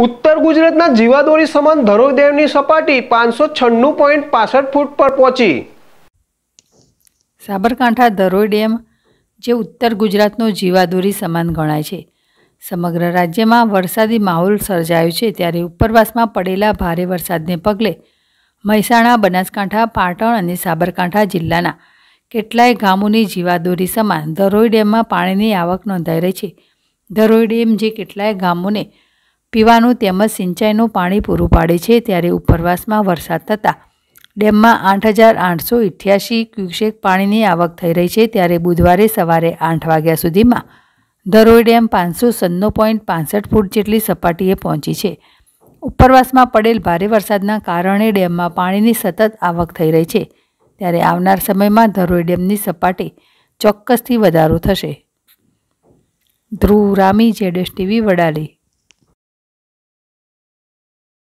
ઉત્તર ગુજરાતના જીવાદોરી સમાન ધરોદેવની સપાટી પાંચસો છન્નું પોઈન્ટ પાસઠ ફૂટ પર પહોંચી સાબરકાંઠા ધરોઈ ડેમ જે ઉત્તર ગુજરાતનો જીવાદોરી સમાન ગણાય છે સમગ્ર રાજ્યમાં વરસાદી માહોલ સર્જાયો છે ત્યારે ઉપરવાસમાં પડેલા ભારે વરસાદને પગલે મહેસાણા બનાસકાંઠા પાટણ અને સાબરકાંઠા જિલ્લાના કેટલાય ગામોની જીવાદોરી સમાન ધરોઈ ડેમમાં પાણીની આવક નોંધાઈ રહી છે ધરોઈ ડેમ જે કેટલાય ગામોને પીવાનું તેમજ સિંચાઈનું પાણી પૂરું પાડે છે ત્યારે ઉપરવાસમાં વરસાદ થતાં ડેમમાં આઠ હજાર આઠસો ઇઠ્યાસી ક્યુસેક પાણીની આવક થઈ રહી છે ત્યારે બુધવારે સવારે આઠ વાગ્યા સુધીમાં ધરોઈ ડેમ પાંચસો સન્નો પોઈન્ટ પાંસઠ ફૂટ જેટલી સપાટીએ પહોંચી છે ઉપરવાસમાં પડેલ ભારે વરસાદના કારણે ડેમમાં પાણીની સતત આવક થઈ રહી છે ત્યારે આવનાર સમયમાં ધરોઈ ડેમની સપાટી ચોક્કસથી વધારો થશે ધ્રુવ રામી જેડેશ ટીવી વડાલી